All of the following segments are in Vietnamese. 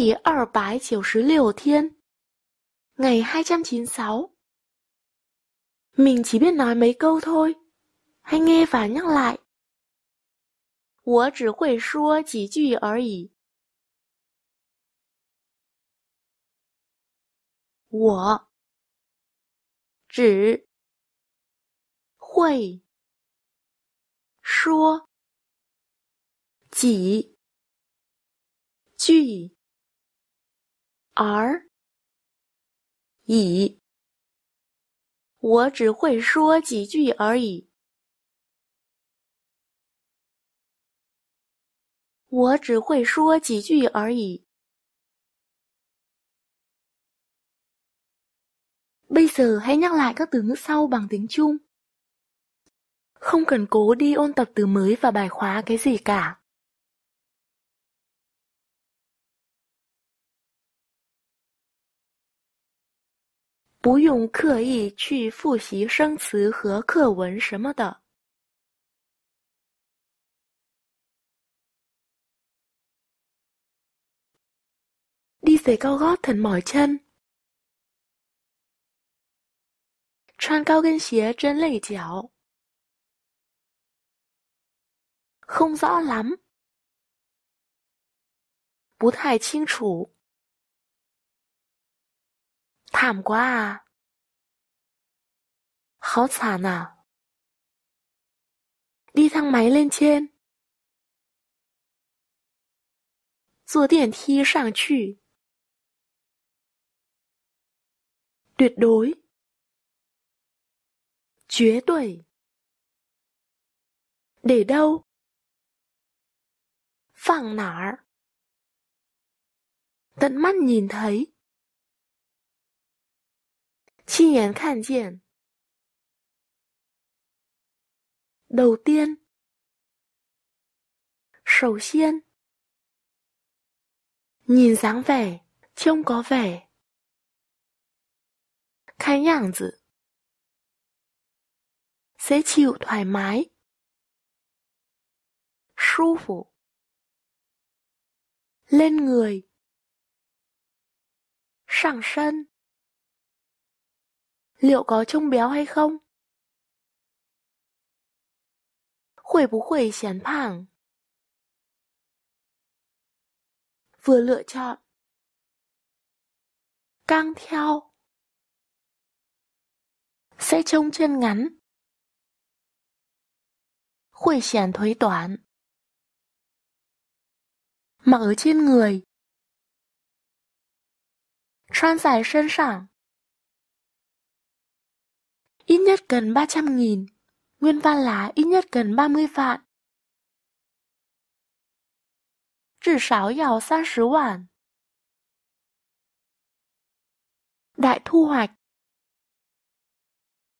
以二百九十六天. Ngày 296 Mình chỉ biết nói mấy câu thôi. Hãy nghe và nhắc lại. 我只会说几句而已。我只会说几句儿。乙，我只会说几句而已。我只会说几句而已。Bây giờ hãy nhắc lại các từ ngữ sau bằng tiếng Trung. Không cần cố đi ôn tập từ mới và bài khóa cái gì cả. 不用刻意去复习生词和课文什么的。Đi sấy cao gót thật mỏi chân，穿高跟鞋真累脚。Không rõ lắm，不太清楚。Thảm quá à. Khó thản à. Đi thang máy lên trên. 坐电梯上去。tuyệt đối 绝对 để đâu phẳng nả tận mắt nhìn thấy 亲眼看见。đầu tiên, sầu xiên, nhìn dáng vẻ, trông có vẻ, chịu thoải mái, su lên người, liệu có trông béo hay không? phẳng. Vừa lựa chọn. Căng theo. Sẽ trông chân ngắn. Khuỷu xẻn thối toán. Mặc ở trên người. Trang dài sân sảng ít nhất cần 300 nghìn. Nguyên văn là ít nhất cần 30 vạn. 至少要30 vạn. Đại thu hoạch.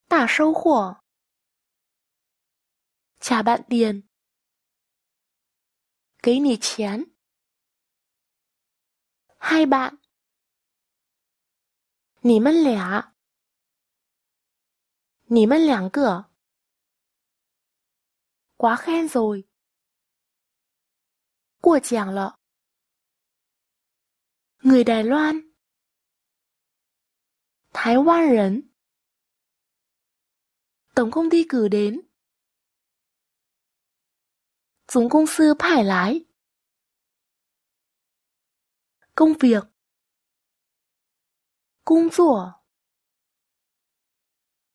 大收获. Trả bạn tiền. cấy nỉ chén. Hai bạn. Nỉ mân lẻ. 你们两个。quá khen rồi. Của chàng lọ. Người Đài Loan. Thái Quan Nhân, Tổng công ty cử đến. Tổng công sư phải lái. Công việc. Công việc